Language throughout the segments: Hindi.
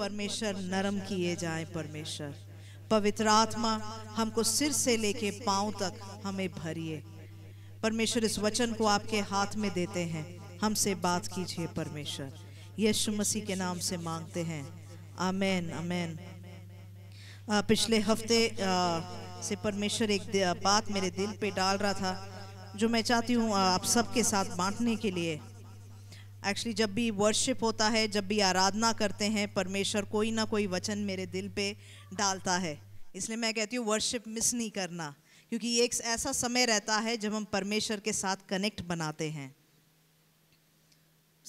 परमेश्वर नरम किए जाए परमेश्वर पवित्र आत्मा हमको सिर से लेके पांव तक हमें भरिए परमेश्वर इस वचन को आपके हाथ में देते हैं हमसे बात कीजिए परमेश्वर यीशु मसीह के नाम से मांगते हैं आमेन आमेन पिछले हफ्ते आ, से परमेश्वर एक बात मेरे दिल पे डाल रहा था जो मैं चाहती हूँ आप सबके साथ बांटने के लिए एक्चुअली जब भी वर्शिप होता है जब भी आराधना करते हैं परमेश्वर कोई ना कोई वचन मेरे दिल पे डालता है इसलिए मैं कहती हूँ वर्शिप मिस नहीं करना क्योंकि एक ऐसा समय रहता है जब हम परमेश्वर के साथ कनेक्ट बनाते हैं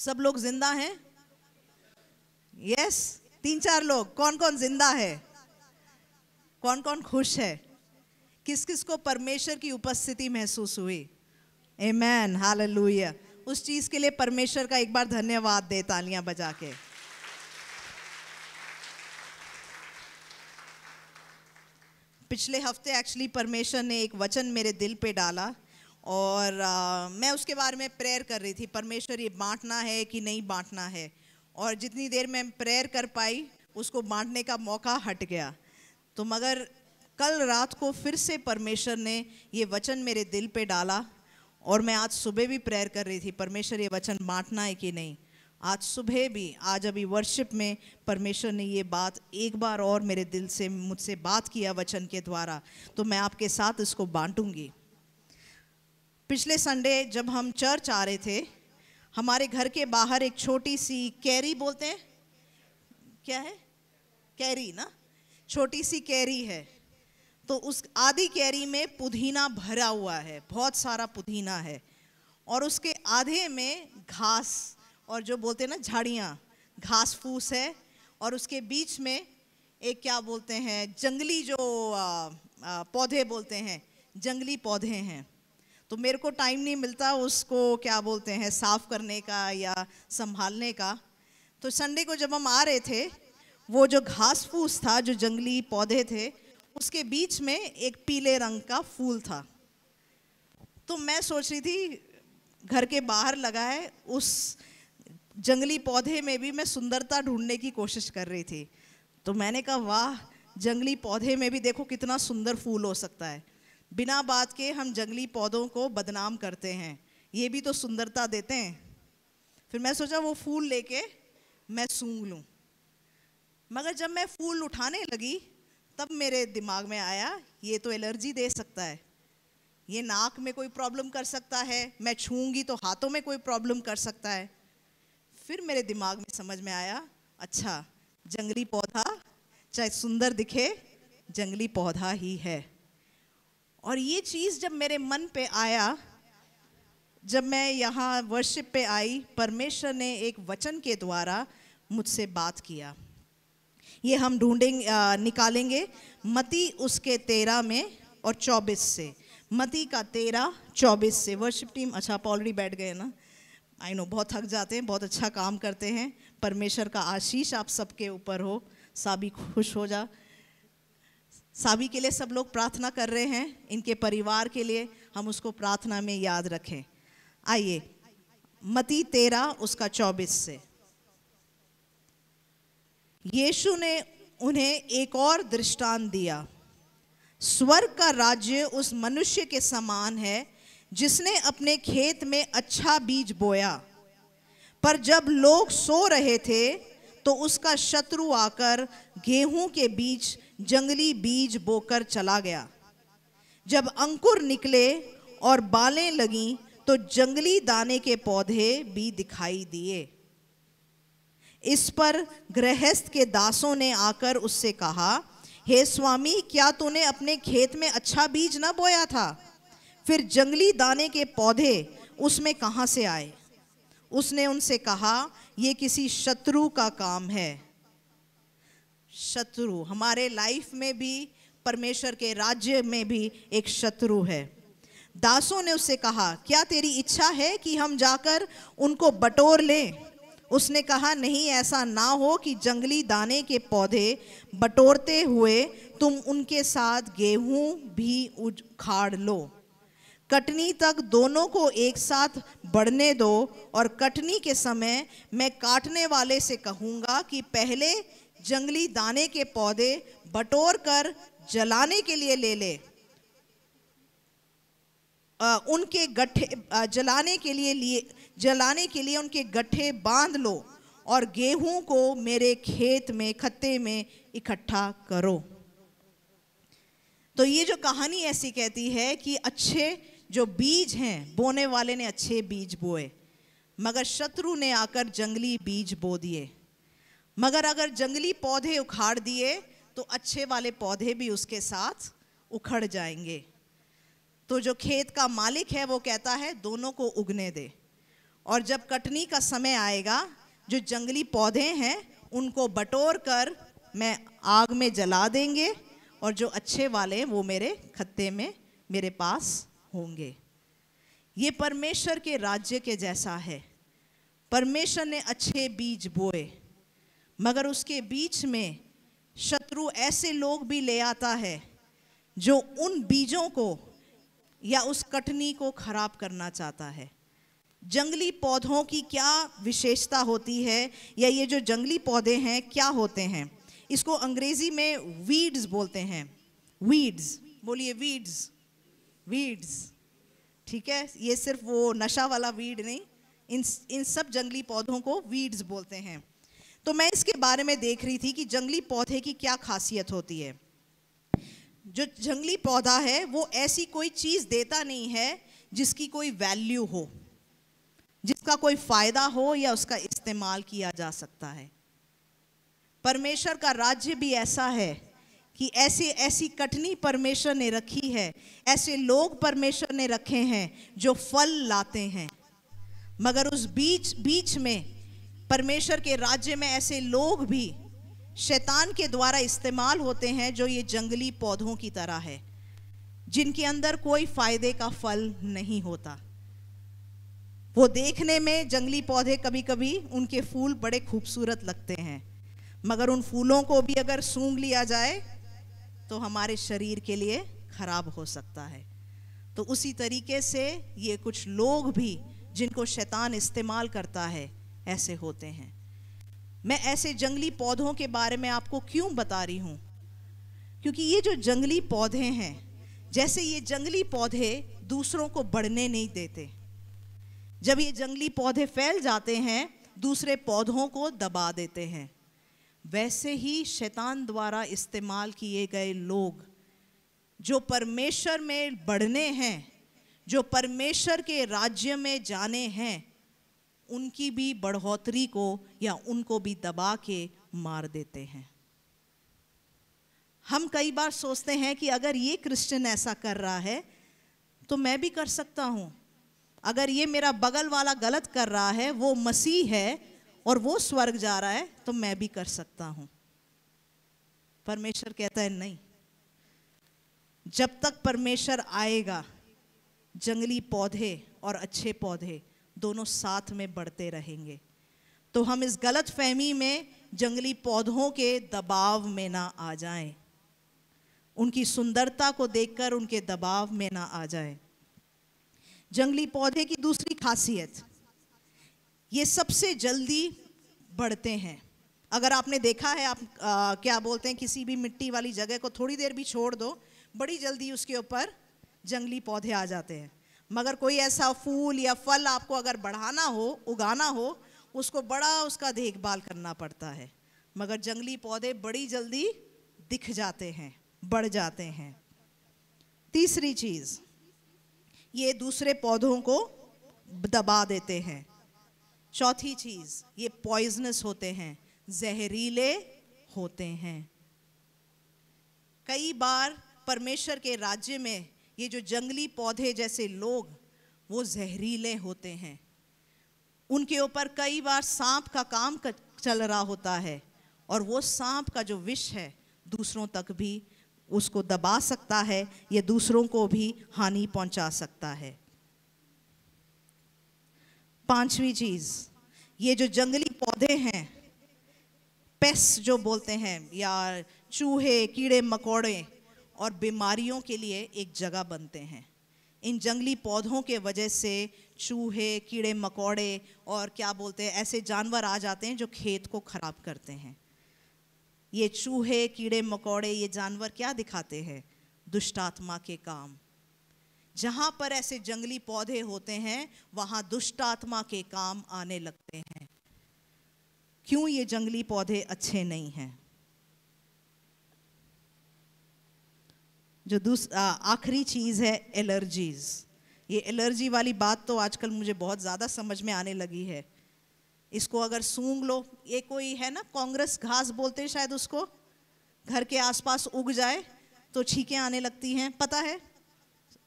सब लोग जिंदा हैं यस तीन चार लोग कौन कौन जिंदा है कौन कौन खुश है किस किस को परमेश्वर की उपस्थिति महसूस हुई ए मैन हाल उस चीज़ के लिए परमेश्वर का एक बार धन्यवाद दे तालियां बजा के पिछले हफ्ते एक्चुअली परमेश्वर ने एक वचन मेरे दिल पे डाला और आ, मैं उसके बारे में प्रेयर कर रही थी परमेश्वर ये बांटना है कि नहीं बांटना है और जितनी देर मैं प्रेयर कर पाई उसको बांटने का मौका हट गया तो मगर कल रात को फिर से परमेश्वर ने ये वचन मेरे दिल पे डाला और मैं आज सुबह भी प्रेयर कर रही थी परमेश्वर ये वचन बांटना है कि नहीं आज सुबह भी आज अभी वर्शिप में परमेश्वर ने ये बात एक बार और मेरे दिल से मुझसे बात किया वचन के द्वारा तो मैं आपके साथ इसको बांटूंगी पिछले संडे जब हम चर्च आ रहे थे हमारे घर के बाहर एक छोटी सी कैरी बोलते हैं क्या है कैरी ना छोटी सी कैरी है तो उस आधी कैरी में पुदीना भरा हुआ है बहुत सारा पुदीना है और उसके आधे में घास और जो बोलते हैं ना झाड़ियाँ घास फूस है और उसके बीच में एक क्या बोलते हैं जंगली जो आ, आ, पौधे बोलते हैं जंगली पौधे हैं तो मेरे को टाइम नहीं मिलता उसको क्या बोलते हैं साफ़ करने का या संभालने का तो संडे को जब हम आ रहे थे वो जो घास फूस था जो जंगली पौधे थे उसके बीच में एक पीले रंग का फूल था तो मैं सोच रही थी घर के बाहर लगा है उस जंगली पौधे में भी मैं सुंदरता ढूंढने की कोशिश कर रही थी तो मैंने कहा वाह जंगली पौधे में भी देखो कितना सुंदर फूल हो सकता है बिना बात के हम जंगली पौधों को बदनाम करते हैं ये भी तो सुंदरता देते हैं फिर मैं सोचा वो फूल लेके मैं सूंघ लूँ मगर जब मैं फूल उठाने लगी तब मेरे दिमाग में आया ये तो एलर्जी दे सकता है ये नाक में कोई प्रॉब्लम कर सकता है मैं छूँगी तो हाथों में कोई प्रॉब्लम कर सकता है फिर मेरे दिमाग में समझ में आया अच्छा जंगली पौधा चाहे सुंदर दिखे जंगली पौधा ही है और ये चीज़ जब मेरे मन पे आया जब मैं यहाँ वर्शिप पे आई परमेश्वर ने एक वचन के द्वारा मुझसे बात किया ये हम ढूंढेंगे निकालेंगे मती उसके तेरह में और चौबीस से मती का तेरह चौबीस से वर्शिप टीम अच्छा आप ऑलरेडी बैठ गए ना आई नो बहुत थक जाते हैं बहुत अच्छा काम करते हैं परमेश्वर का आशीष आप सबके ऊपर हो साबी खुश हो जा साबी के लिए सब लोग प्रार्थना कर रहे हैं इनके परिवार के लिए हम उसको प्रार्थना में याद रखें आइए मती तेरह उसका चौबीस से यीशु ने उन्हें एक और दृष्टांत दिया स्वर्ग का राज्य उस मनुष्य के समान है जिसने अपने खेत में अच्छा बीज बोया पर जब लोग सो रहे थे तो उसका शत्रु आकर गेहूं के बीच जंगली बीज बोकर चला गया जब अंकुर निकले और बालें लगीं तो जंगली दाने के पौधे भी दिखाई दिए इस पर गृहस्थ के दासों ने आकर उससे कहा हे स्वामी क्या तूने अपने खेत में अच्छा बीज न बोया था फिर जंगली दाने के पौधे उसमें कहाँ से आए उसने उनसे कहा ये किसी शत्रु का काम है शत्रु हमारे लाइफ में भी परमेश्वर के राज्य में भी एक शत्रु है दासों ने उससे कहा क्या तेरी इच्छा है कि हम जाकर उनको बटोर लें उसने कहा नहीं ऐसा ना हो कि जंगली दाने के पौधे बटोरते हुए तुम उनके साथ गेहूं भी उखाड़ लो कटनी तक दोनों को एक साथ बढ़ने दो और कटनी के समय मैं काटने वाले से कहूँगा कि पहले जंगली दाने के पौधे बटोर कर जलाने के लिए ले ले आ, उनके गठे जलाने के लिए लिए जलाने के लिए उनके गट्ठे बांध लो और गेहूं को मेरे खेत में खत्ते में इकट्ठा करो तो ये जो कहानी ऐसी कहती है कि अच्छे जो बीज हैं बोने वाले ने अच्छे बीज बोए मगर शत्रु ने आकर जंगली बीज बो दिए मगर अगर जंगली पौधे उखाड़ दिए तो अच्छे वाले पौधे भी उसके साथ उखड़ जाएंगे तो जो खेत का मालिक है वो कहता है दोनों को उगने दे और जब कटनी का समय आएगा जो जंगली पौधे हैं उनको बटोर कर मैं आग में जला देंगे और जो अच्छे वाले वो मेरे खत्ते में मेरे पास होंगे ये परमेश्वर के राज्य के जैसा है परमेश्वर ने अच्छे बीज बोए मगर उसके बीच में शत्रु ऐसे लोग भी ले आता है जो उन बीजों को या उस कटनी को खराब करना चाहता है जंगली पौधों की क्या विशेषता होती है या ये जो जंगली पौधे हैं क्या होते हैं इसको अंग्रेज़ी में वीड्स बोलते हैं वीड्स बोलिए वीड्स वीड्स ठीक है ये सिर्फ वो नशा वाला वीड नहीं इन इन सब जंगली पौधों को वीड्स बोलते हैं तो मैं इसके बारे में देख रही थी कि जंगली पौधे की क्या खासियत होती है जो जंगली पौधा है वो ऐसी कोई चीज़ देता नहीं है जिसकी कोई वैल्यू हो जिसका कोई फ़ायदा हो या उसका इस्तेमाल किया जा सकता है परमेश्वर का राज्य भी ऐसा है कि ऐसे ऐसी कठिनी परमेश्वर ने रखी है ऐसे लोग परमेश्वर ने रखे हैं जो फल लाते हैं मगर उस बीच बीच में परमेश्वर के राज्य में ऐसे लोग भी शैतान के द्वारा इस्तेमाल होते हैं जो ये जंगली पौधों की तरह है जिनके अंदर कोई फ़ायदे का फल नहीं होता वो देखने में जंगली पौधे कभी कभी उनके फूल बड़े खूबसूरत लगते हैं मगर उन फूलों को भी अगर सूंघ लिया जाए तो हमारे शरीर के लिए खराब हो सकता है तो उसी तरीके से ये कुछ लोग भी जिनको शैतान इस्तेमाल करता है ऐसे होते हैं मैं ऐसे जंगली पौधों के बारे में आपको क्यों बता रही हूँ क्योंकि ये जो जंगली पौधे हैं जैसे ये जंगली पौधे दूसरों को बढ़ने नहीं देते जब ये जंगली पौधे फैल जाते हैं दूसरे पौधों को दबा देते हैं वैसे ही शैतान द्वारा इस्तेमाल किए गए लोग जो परमेश्वर में बढ़ने हैं जो परमेश्वर के राज्य में जाने हैं उनकी भी बढ़ोतरी को या उनको भी दबा के मार देते हैं हम कई बार सोचते हैं कि अगर ये क्रिश्चियन ऐसा कर रहा है तो मैं भी कर सकता हूँ अगर ये मेरा बगल वाला गलत कर रहा है वो मसीह है और वो स्वर्ग जा रहा है तो मैं भी कर सकता हूँ परमेश्वर कहता है नहीं जब तक परमेश्वर आएगा जंगली पौधे और अच्छे पौधे दोनों साथ में बढ़ते रहेंगे तो हम इस गलत फहमी में जंगली पौधों के दबाव में ना आ जाएं, उनकी सुंदरता को देखकर उनके दबाव में ना आ जाएं। जंगली पौधे की दूसरी खासियत ये सबसे जल्दी बढ़ते हैं अगर आपने देखा है आप आ, क्या बोलते हैं किसी भी मिट्टी वाली जगह को थोड़ी देर भी छोड़ दो बड़ी जल्दी उसके ऊपर जंगली पौधे आ जाते हैं मगर कोई ऐसा फूल या फल आपको अगर बढ़ाना हो उगाना हो उसको बड़ा उसका देखभाल करना पड़ता है मगर जंगली पौधे बड़ी जल्दी दिख जाते हैं बढ़ जाते हैं तीसरी चीज़ ये दूसरे पौधों को दबा देते हैं चौथी चीज ये पॉइजनस होते हैं जहरीले होते हैं कई बार परमेश्वर के राज्य में ये जो जंगली पौधे जैसे लोग वो जहरीले होते हैं उनके ऊपर कई बार सांप का काम चल रहा होता है और वो सांप का जो विष है दूसरों तक भी उसको दबा सकता है या दूसरों को भी हानि पहुंचा सकता है पांचवी चीज ये जो जंगली पौधे हैं पेस जो बोलते हैं या चूहे कीड़े मकोड़े और बीमारियों के लिए एक जगह बनते हैं इन जंगली पौधों के वजह से चूहे कीड़े मकोड़े और क्या बोलते हैं ऐसे जानवर आ जाते हैं जो खेत को ख़राब करते हैं ये चूहे कीड़े मकोड़े ये जानवर क्या दिखाते हैं दुष्ट आत्मा के काम जहां पर ऐसे जंगली पौधे होते हैं वहां दुष्ट आत्मा के काम आने लगते हैं क्यों ये जंगली पौधे अच्छे नहीं हैं जो दूस आखिरी चीज़ है एलर्जीज़ ये एलर्जी वाली बात तो आजकल मुझे बहुत ज़्यादा समझ में आने लगी है इसको अगर सूंघ लो ये कोई है ना कांग्रेस घास बोलते हैं शायद उसको घर के आसपास उग जाए तो छीके आने लगती हैं पता है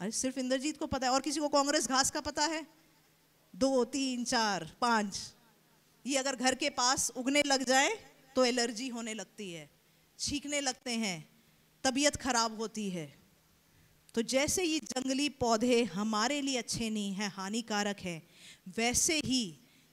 अरे सिर्फ इंद्रजीत को पता है और किसी को कांग्रेस घास का पता है दो तीन चार पाँच ये अगर घर के पास उगने लग जाए तो एलर्जी होने लगती है छींकने लगते हैं तबीयत खराब होती है तो जैसे ये जंगली पौधे हमारे लिए अच्छे नहीं हैं हानिकारक हैं वैसे ही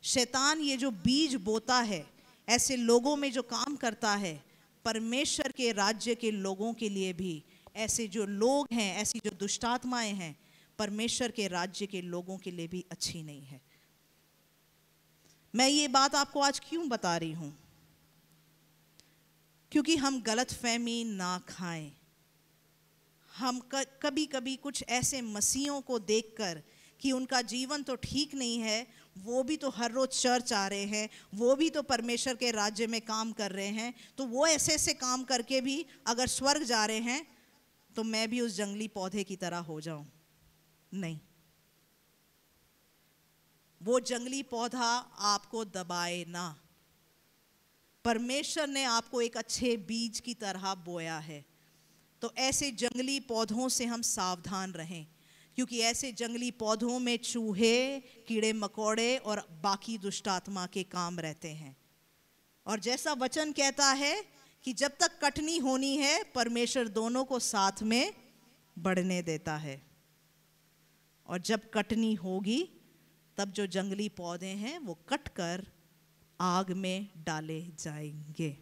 शैतान ये जो बीज बोता है ऐसे लोगों में जो काम करता है परमेश्वर के राज्य के लोगों के लिए भी ऐसे जो लोग हैं ऐसी जो दुष्टात्माएं हैं परमेश्वर के राज्य के लोगों के लिए भी अच्छी नहीं है मैं ये बात आपको आज क्यों बता रही हूं क्योंकि हम गलत फहमी ना खाएं हम कभी कभी कुछ ऐसे मसीहों को देखकर कि उनका जीवन तो ठीक नहीं है वो भी तो हर रोज़ चर्च आ रहे हैं वो भी तो परमेश्वर के राज्य में काम कर रहे हैं तो वो ऐसे ऐसे काम करके भी अगर स्वर्ग जा रहे हैं तो मैं भी उस जंगली पौधे की तरह हो जाऊं नहीं वो जंगली पौधा आपको दबाए ना परमेश्वर ने आपको एक अच्छे बीज की तरह बोया है तो ऐसे जंगली पौधों से हम सावधान रहें क्योंकि ऐसे जंगली पौधों में चूहे कीड़े मकोड़े और बाकी दुष्टात्मा के काम रहते हैं और जैसा वचन कहता है कि जब तक कटनी होनी है परमेश्वर दोनों को साथ में बढ़ने देता है और जब कटनी होगी तब जो जंगली पौधे हैं वो कट कर आग में डाले जाएंगे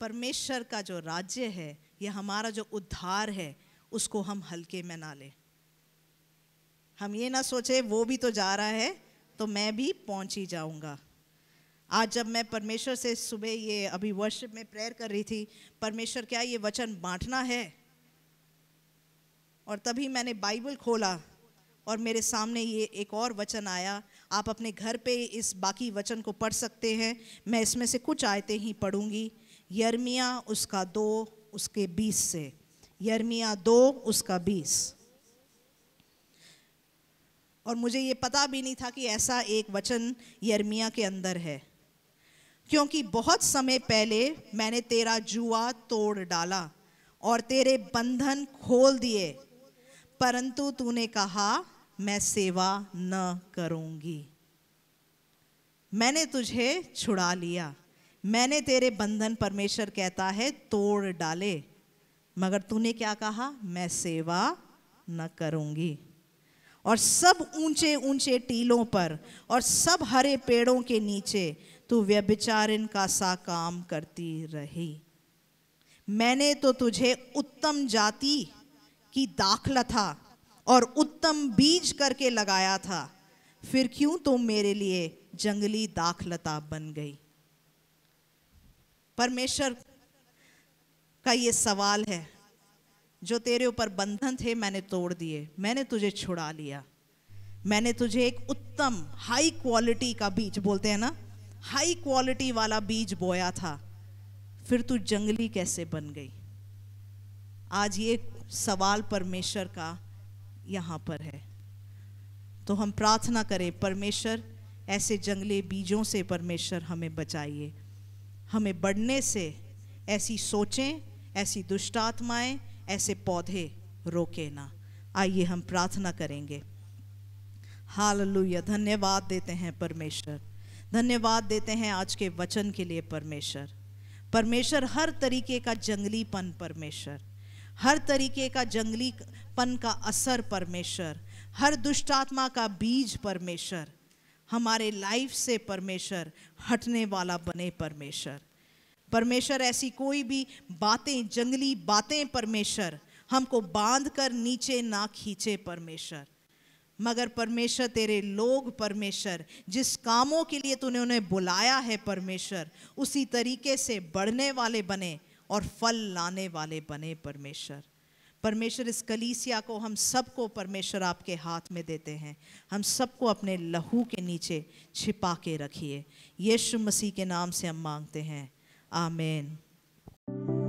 परमेश्वर का जो राज्य है या हमारा जो उद्धार है उसको हम हल्के में ना लें हम ये ना सोचे वो भी तो जा रहा है तो मैं भी पहुंच ही जाऊंगा आज जब मैं परमेश्वर से सुबह ये अभी वर्ष में प्रेयर कर रही थी परमेश्वर क्या ये वचन बांटना है और तभी मैंने बाइबल खोला और मेरे सामने ये एक और वचन आया आप अपने घर पे इस बाकी वचन को पढ़ सकते हैं मैं इसमें से कुछ आयतें ही पढ़ूंगी यर्मिया उसका दो उसके बीस से यर्मिया दो उसका बीस और मुझे ये पता भी नहीं था कि ऐसा एक वचन यर्मिया के अंदर है क्योंकि बहुत समय पहले मैंने तेरा जुआ तोड़ डाला और तेरे बंधन खोल दिए परंतु तूने कहा मैं सेवा न करूंगी मैंने तुझे छुड़ा लिया मैंने तेरे बंधन परमेश्वर कहता है तोड़ डाले मगर तूने क्या कहा मैं सेवा न करूंगी और सब ऊंचे ऊंचे टीलों पर और सब हरे पेड़ों के नीचे तू व्यभिचारिन का सा काम करती रही मैंने तो तुझे उत्तम जाति की दाखला था और उत्तम बीज करके लगाया था फिर क्यों तुम तो मेरे लिए जंगली दाखलता बन गई परमेश्वर का ये सवाल है जो तेरे ऊपर बंधन थे मैंने तोड़ दिए मैंने तुझे छुड़ा लिया मैंने तुझे एक उत्तम हाई क्वालिटी का बीज बोलते हैं ना हाई क्वालिटी वाला बीज बोया था फिर तू जंगली कैसे बन गई आज ये सवाल परमेश्वर का यहाँ पर है तो हम प्रार्थना करें परमेश्वर ऐसे जंगली बीजों से परमेश्वर हमें बचाइए हमें बढ़ने से ऐसी सोचें ऐसी दुष्ट आत्माएं ऐसे पौधे रोके ना आइए हम प्रार्थना करेंगे हाल धन्यवाद देते हैं परमेश्वर धन्यवाद देते हैं आज के वचन के लिए परमेश्वर परमेश्वर हर तरीके का जंगलीपन परमेश्वर हर तरीके का जंगलीपन का असर परमेश्वर हर दुष्टात्मा का बीज परमेश्वर हमारे लाइफ से परमेश्वर हटने वाला बने परमेश्वर परमेश्वर ऐसी कोई भी बातें जंगली बातें परमेश्वर हमको बांध कर नीचे ना खींचे परमेश्वर मगर परमेश्वर तेरे लोग परमेश्वर जिस कामों के लिए तूने उन्हें बुलाया है परमेश्वर उसी तरीके से बढ़ने वाले बने और फल लाने वाले बने परमेश्वर परमेश्वर इस कलीसिया को हम सबको परमेश्वर आपके हाथ में देते हैं हम सबको अपने लहू के नीचे छिपा के रखिए यीशु मसीह के नाम से हम मांगते हैं आमेन